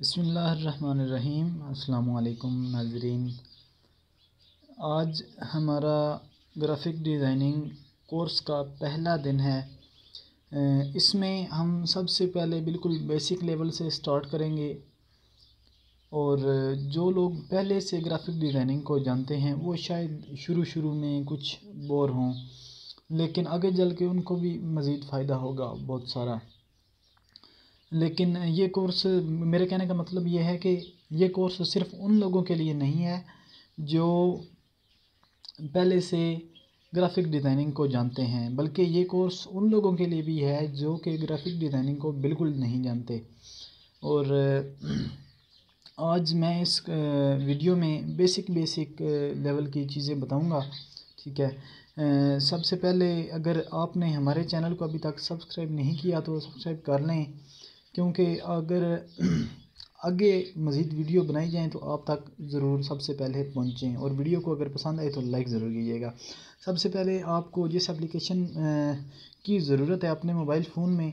बसमीम् अल्लाम नाजरीन आज हमारा ग्राफिक डिज़ाइनिंग कोर्स का पहला दिन है इसमें हम सबसे पहले बिल्कुल बेसिक लेवल से स्टार्ट करेंगे और जो लोग पहले से ग्राफिक डिज़ाइनिंग को जानते हैं वो शायद शुरू शुरू में कुछ बोर हों लेकिन आगे चल के उनको भी मज़ीद फ़ायदा होगा बहुत सारा लेकिन ये कोर्स मेरे कहने का मतलब ये है कि ये कोर्स सिर्फ उन लोगों के लिए नहीं है जो पहले से ग्राफिक डिज़ाइनिंग को जानते हैं बल्कि ये कोर्स उन लोगों के लिए भी है जो कि ग्राफिक डिज़ाइनिंग को बिल्कुल नहीं जानते और आज मैं इस वीडियो में बेसिक बेसिक लेवल की चीज़ें बताऊंगा ठीक है सबसे पहले अगर आपने हमारे चैनल को अभी तक सब्सक्राइब नहीं किया तो सब्सक्राइब कर लें क्योंकि अगर आगे मज़ीद वीडियो बनाई जाएँ तो आप तक ज़रूर सबसे पहले पहुँचें और वीडियो को अगर पसंद आए तो लाइक ज़रूर कीजिएगा सबसे पहले आपको जिस एप्लीकेशन की ज़रूरत है अपने मोबाइल फ़ोन में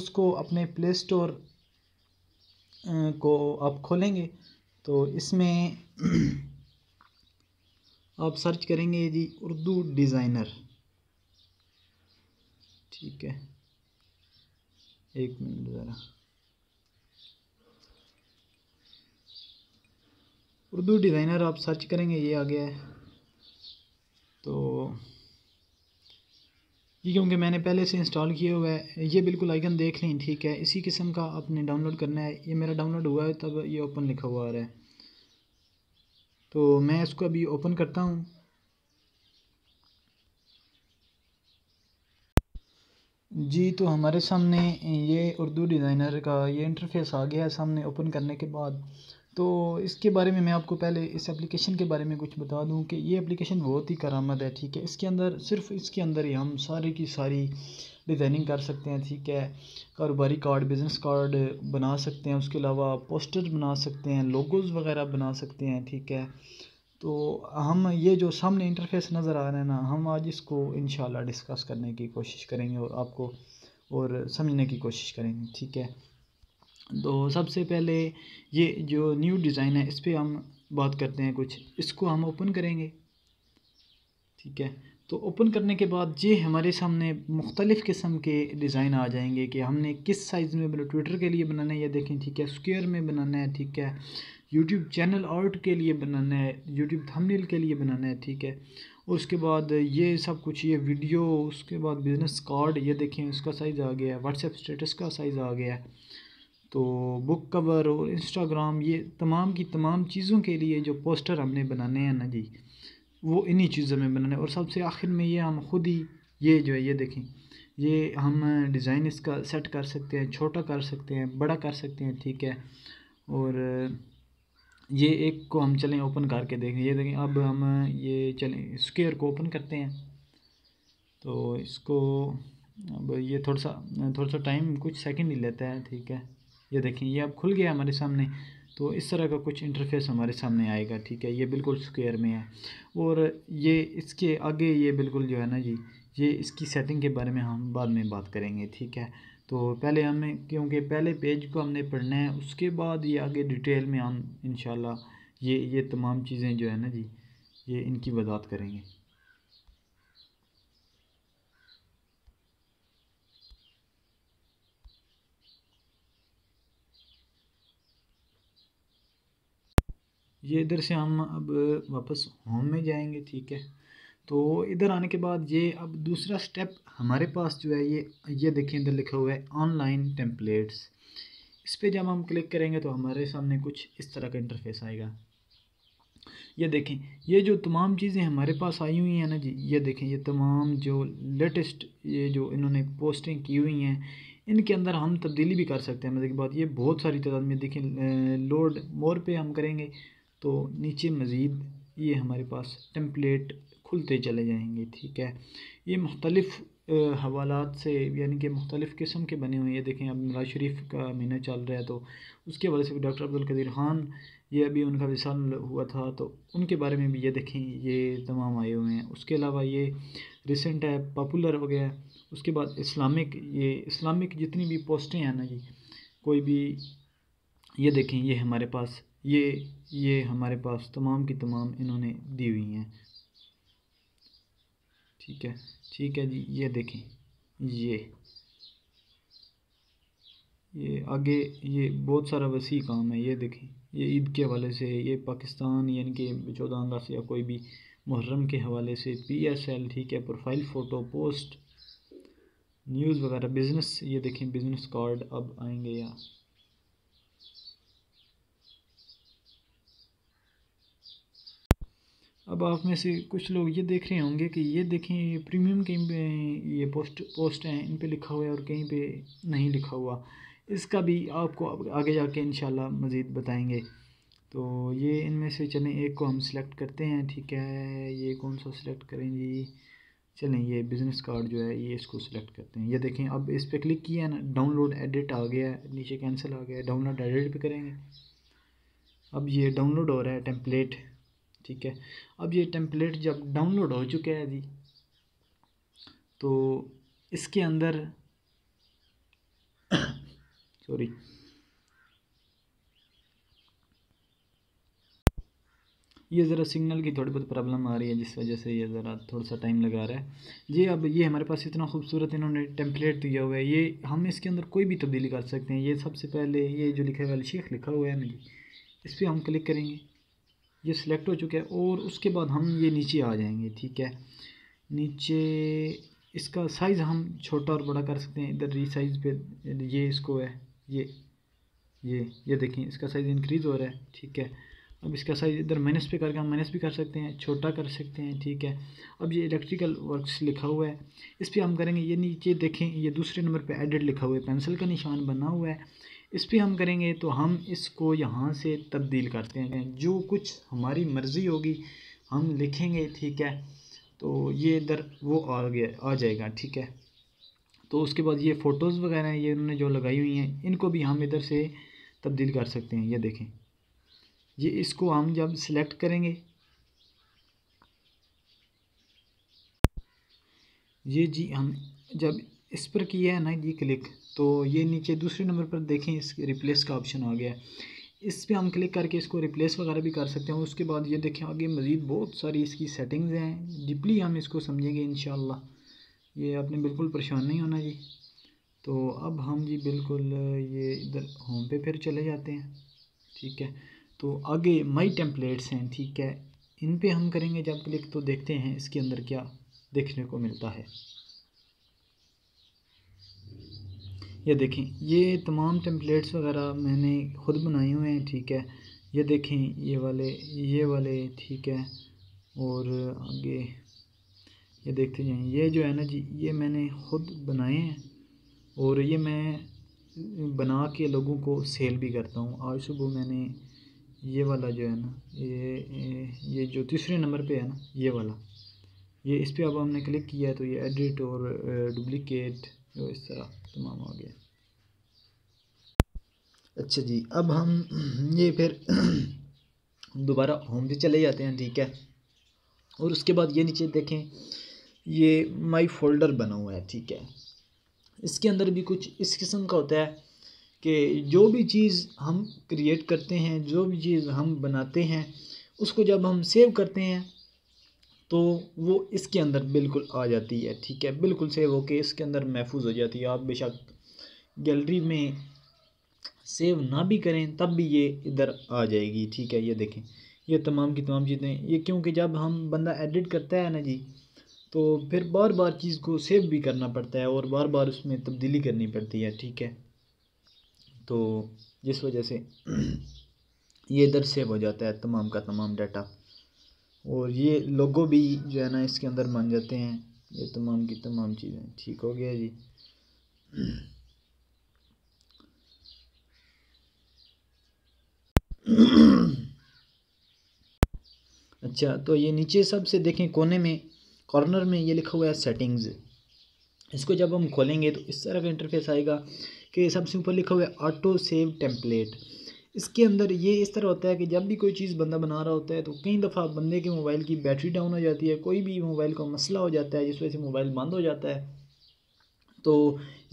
उसको अपने प्ले स्टोर को आप खोलेंगे तो इसमें आप सर्च करेंगे जी उर्दू डिज़ाइनर ठीक है एक मिनट ज़रा उर्दू डिज़ाइनर आप सर्च करेंगे ये आ गया है तो ये क्योंकि मैंने पहले से इंस्टॉल किया हुआ है ये बिल्कुल आइकन देख लें ठीक है इसी किस्म का आपने डाउनलोड करना है ये मेरा डाउनलोड हुआ है तब ये ओपन लिखा हुआ आ रहा है तो मैं इसको अभी ओपन करता हूँ जी तो हमारे सामने ये उर्दू डिज़ाइनर का ये इंटरफेस आ गया है सामने ओपन करने के बाद तो इसके बारे में मैं आपको पहले इस एप्लीकेशन के बारे में कुछ बता दूं कि ये एप्लीकेशन बहुत ही करामद है ठीक है इसके अंदर सिर्फ इसके अंदर ही हम सारे की सारी डिज़ाइनिंग कर सकते हैं ठीक है कारोबारी कार्ड बिज़नेस कार्ड बना सकते हैं उसके अलावा पोस्टर बना सकते हैं लोगोज़ वगैरह बना सकते हैं ठीक है तो हम ये जो सामने इंटरफेस नज़र आ रहा है ना हम आज इसको इन डिस्कस करने की कोशिश करेंगे और आपको और समझने की कोशिश करेंगे ठीक है तो सबसे पहले ये जो न्यू डिज़ाइन है इस पर हम बात करते हैं कुछ इसको हम ओपन करेंगे ठीक है तो ओपन करने के बाद ये हमारे सामने मुख्तलिफ़ किस्म के डिज़ाइन आ जाएंगे कि हमने किस साइज़ में बना मतलब ट्विटर के लिए बनाना है या देखें ठीक है स्क्वेयर में बनाना है ठीक है यूट्यूब चैनल आर्ट के लिए बनाना है यूट्यूब थंबनेल के लिए बनाना है ठीक है उसके बाद ये सब कुछ ये वीडियो उसके बाद बिज़नेस कार्ड ये देखें उसका साइज़ आ गया है व्हाट्सएप स्टेटस का साइज़ आ गया है तो बुक कवर और इंस्टाग्राम ये तमाम की तमाम चीज़ों के लिए जो पोस्टर हमने बनाने हैं ना जी वो इन्हीं चीज़ों में बनाने और सबसे आखिर में ये हम खुद ही ये जो है ये देखें ये हम डिज़ाइन इसका सेट कर सकते हैं छोटा कर सकते हैं बड़ा कर सकते हैं ठीक है और ये एक को हम चलें ओपन करके देखें ये देखें अब हम ये चलें स्केयर को ओपन करते हैं तो इसको अब ये थोड़ा सा थोड़ा सा टाइम कुछ सेकंड ही लेता है ठीक है ये देखें ये अब खुल गया हमारे सामने तो इस तरह का कुछ इंटरफेस हमारे सामने आएगा ठीक है ये बिल्कुल स्क्वायर में है और ये इसके आगे ये बिल्कुल जो है ना जी ये इसकी सेटिंग के बारे में हम बाद में बात करेंगे ठीक है तो पहले हमें क्योंकि पहले पेज को हमने पढ़ना है उसके बाद ये आगे डिटेल में हम इन ये ये तमाम चीज़ें जो है ना जी ये इनकी वजात करेंगे ये इधर से हम अब वापस होम में जाएंगे ठीक है तो इधर आने के बाद ये अब दूसरा स्टेप हमारे पास जो है ये ये देखिए इधर लिखा हुआ है ऑनलाइन टेम्पलेट्स इस पर जब हम क्लिक करेंगे तो हमारे सामने कुछ इस तरह का इंटरफेस आएगा ये देखें ये जो तमाम चीज़ें हमारे पास आई हुई हैं ना जी ये देखें ये तमाम जो लेटेस्ट ये जो इन्होंने पोस्टिंग की हुई हैं इनके अंदर हम तब्दीली भी कर सकते हैं मतलब की बात ये बहुत सारी तादाद में देखें लोड मोर पे हम करेंगे तो नीचे मज़ीद ये हमारे पास टेम्पलेट खुलते चले जाएंगे ठीक है ये मुख्तलिफ़ हवालात से यानी कि मुख्तलिफ़ किस्म के बने हुए हैं देखें अब नवाज शरीफ का महीना चल रहा है तो उसके हवाले से डॉक्टर अब्दुल कदीर ख़ान ये अभी उनका विशाल हुआ था तो उनके बारे में भी ये देखें ये तमाम आए हुए हैं उसके अलावा ये रिसेंट है पॉपुलर हो गया है उसके बाद इस्लामिक ये इस्लामिक जितनी भी पोस्टें हैं ना जी कोई भी ये देखें ये हमारे पास ये ये हमारे पास तमाम की तमाम इन्होंने दी हुई हैं ठीक है ठीक है जी ये देखें ये ये आगे ये बहुत सारा वसी काम है ये देखें ये ईद के हवाले से ये पाकिस्तान यानी कि चौदह अगस्त या कोई भी मुहर्रम के हवाले से पी एस एल ठीक है प्रोफाइल फ़ोटो पोस्ट न्यूज़ वगैरह बिज़नेस ये देखें बिज़नेस कार्ड अब आएंगे या अब आप में से कुछ लोग ये देख रहे होंगे कि ये देखें ये प्रीमियम कहीं पे ये पोस्ट पोस्ट हैं इन पे लिखा हुआ है और कहीं पे नहीं लिखा हुआ इसका भी आपको आगे जाके इन मज़ीद बताएंगे तो ये इनमें से चलें एक को हम सिलेक्ट करते हैं ठीक है ये कौन सा सिलेक्ट करें जी चलें ये बिज़नेस कार्ड जो है ये इसको सिलेक्ट करते हैं ये देखें अब इस पर क्लिक किया ना डाउनलोड एडिट आ गया नीचे कैंसिल आ गया डाउनलोड एडिट भी करेंगे अब ये डाउनलोड हो रहा है टेम्पलेट ठीक है अब ये टेम्पलेट जब डाउनलोड हो चुका है जी तो इसके अंदर सॉरी ये ज़रा सिग्नल की थोड़ी बहुत प्रॉब्लम आ रही है जिस वजह से ये ज़रा थोड़ा सा टाइम लगा रहा है जी अब ये हमारे पास इतना खूबसूरत इन्होंने टेम्पलेट दिया हुआ है ये हम इसके अंदर कोई भी तब्दीली कर सकते हैं ये सबसे पहले ये जो लिखा हुआ वाली शेख लिखा हुआ है ना जी इस पर हम क्लिक करेंगे ये सिलेक्ट हो चुका है और उसके बाद हम ये नीचे आ जाएंगे ठीक है नीचे इसका साइज़ हम छोटा और बड़ा कर सकते हैं इधर री साइज़ पे ये इसको है ये ये ये देखें इसका साइज़ इंक्रीज़ हो रहा है ठीक है अब इसका साइज इधर माइनस पे करके हम माइनस भी कर सकते हैं छोटा कर सकते हैं ठीक है अब ये इलेक्ट्रिकल वर्क्स लिखा हुआ है इस पर हम करेंगे ये नीचे देखें ये दूसरे नंबर पे एडिट लिखा हुआ है पेंसिल का निशान बना हुआ है इस पर हम करेंगे तो हम इसको यहाँ से तब्दील करते हैं जो कुछ हमारी मर्ज़ी होगी हम लिखेंगे ठीक है तो ये इधर वो आ गया आ जाएगा ठीक है तो उसके बाद ये फ़ोटोज़ वगैरह ये उन्होंने जो लगाई हुई हैं इनको भी हम इधर से तब्दील कर सकते हैं ये देखें ये इसको हम जब सिलेक्ट करेंगे ये जी हम जब इस पर किया है ना ये क्लिक तो ये नीचे दूसरे नंबर पर देखें इस रिप्लेस का ऑप्शन आ गया है इस पर हम क्लिक करके इसको रिप्लेस वगैरह भी कर सकते हैं उसके बाद ये देखें आगे मज़ीद बहुत सारी इसकी सेटिंग्स हैं डिपली हम इसको समझेंगे इन ये आपने बिल्कुल परेशान नहीं होना जी तो अब हम जी बिल्कुल ये इधर होम पे फिर चले जाते हैं ठीक है तो आगे माई टेम्पलेट्स हैं ठीक है इन पे हम करेंगे जब क्लिक तो देखते हैं इसके अंदर क्या देखने को मिलता है ये देखें ये तमाम टेम्पलेट्स वगैरह मैंने खुद बनाए हुए हैं ठीक है ये देखें ये वाले ये वाले ठीक है और आगे ये देखते जाएँ ये जो है ना जी ये मैंने खुद बनाए हैं और ये मैं बना के लोगों को सेल भी करता हूँ आज सुबह मैंने ये वाला जो है ना ये ये जो तीसरे नंबर पे है ना ये वाला ये इस पर अब हमने क्लिक किया है तो ये एडिट और डुप्लिकेट जो इस तरह तमाम हो गया अच्छा जी अब हम ये फिर दोबारा होम पे चले जाते हैं ठीक है और उसके बाद ये नीचे देखें ये माई फोल्डर बना हुआ है ठीक है इसके अंदर भी कुछ इस किस्म का होता है कि जो भी चीज़ हम क्रिएट करते हैं जो भी चीज़ हम बनाते हैं उसको जब हम सेव करते हैं तो वो इसके अंदर बिल्कुल आ जाती है ठीक है बिल्कुल सेव होके इसके अंदर महफूज हो जाती है आप बेशक गैलरी में सेव ना भी करें तब भी ये इधर आ जाएगी ठीक है ये देखें ये तमाम की तमाम चीज़ें ये क्योंकि जब हम बंदा एडिट करता है ना जी तो फिर बार बार चीज़ को सेव भी करना पड़ता है और बार बार उसमें तब्दीली करनी पड़ती है ठीक है तो जिस वजह से ये इधर सेव हो जाता है तमाम का तमाम डाटा और ये लोगो भी जो है ना इसके अंदर मान जाते हैं ये तमाम की तमाम चीज़ें ठीक हो गया जी अच्छा तो ये नीचे सबसे देखें कोने में कॉर्नर में ये लिखा हुआ है सेटिंग्स इसको जब हम खोलेंगे तो इस तरह का इंटरफेस आएगा कि सबसे ऊपर लिखा हुआ है ऑटो सेव टेम्पलेट इसके अंदर ये इस तरह होता है कि जब भी कोई चीज़ बंदा बना रहा होता है तो कई दफ़ा बंदे के मोबाइल की बैटरी डाउन हो जाती है कोई भी मोबाइल का मसला हो जाता है जिस वजह से मोबाइल बंद हो जाता है तो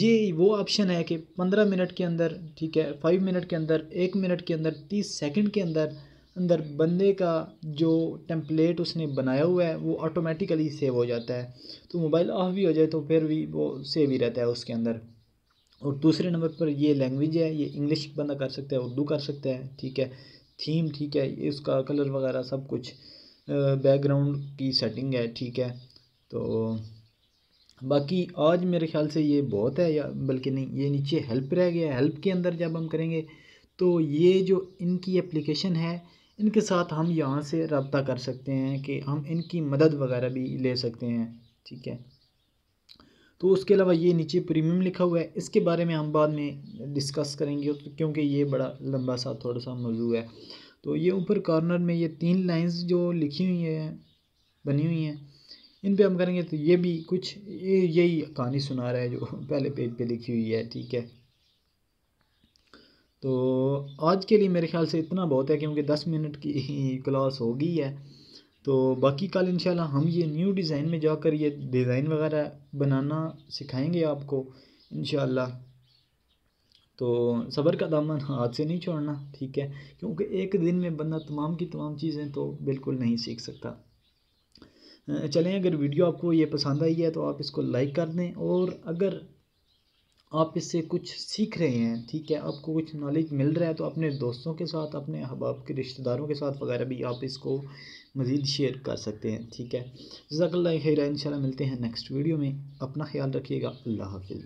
ये वो ऑप्शन है कि पंद्रह मिनट के अंदर ठीक है फाइव मिनट के अंदर एक मिनट के अंदर तीस सेकंड के अंदर अंदर बंदे का जो टेम्पलेट उसने बनाया हुआ है वो ऑटोमेटिकली सेव हो जाता है तो मोबाइल ऑफ भी हो जाए तो फिर भी वो सेव ही रहता है उसके अंदर और दूसरे नंबर पर ये लैंग्वेज है ये इंग्लिश बंदा कर सकता है उर्दू कर सकता है ठीक है थीम ठीक है इसका कलर वगैरह सब कुछ बैकग्राउंड की सेटिंग है ठीक है तो बाकी आज मेरे ख्याल से ये बहुत है या बल्कि नहीं ये नीचे हेल्प रह गया हेल्प के अंदर जब हम करेंगे तो ये जो इनकी एप्लीकेशन है इनके साथ हम यहाँ से रबता कर सकते हैं कि हम इनकी मदद वगैरह भी ले सकते हैं ठीक है तो उसके अलावा ये नीचे प्रीमियम लिखा हुआ है इसके बारे में हम बाद में डिस्कस करेंगे तो क्योंकि ये बड़ा लंबा सा थोड़ा सा मौजू है तो ये ऊपर कॉर्नर में ये तीन लाइंस जो लिखी हुई हैं बनी हुई हैं इन पे हम करेंगे तो ये भी कुछ यही कहानी सुना रहा है जो पहले पेज पे लिखी हुई है ठीक है तो आज के लिए मेरे ख्याल से इतना बहुत है क्योंकि दस मिनट की ही क्लास हो गई है तो बाकी कल इंशाल्लाह हम ये न्यू डिज़ाइन में जाकर ये डिज़ाइन वगैरह बनाना सिखाएंगे आपको इंशाल्लाह तो सब्र का दामन हाथ से नहीं छोड़ना ठीक है क्योंकि एक दिन में बंदा तमाम की तमाम चीज़ें तो बिल्कुल नहीं सीख सकता चलें अगर वीडियो आपको ये पसंद आई है तो आप इसको लाइक कर दें और अगर आप इससे कुछ सीख रहे हैं ठीक है आपको कुछ नॉलेज मिल रहा है तो अपने दोस्तों के साथ अपने अहबाब के रिश्तेदारों के साथ वगैरह भी आप इसको मज़ीद शेयर कर सकते हैं ठीक है जजाकल्ला खैर इन मिलते हैं नेक्स्ट वीडियो में अपना ख्याल रखिएगा अल्लाह हाफिज़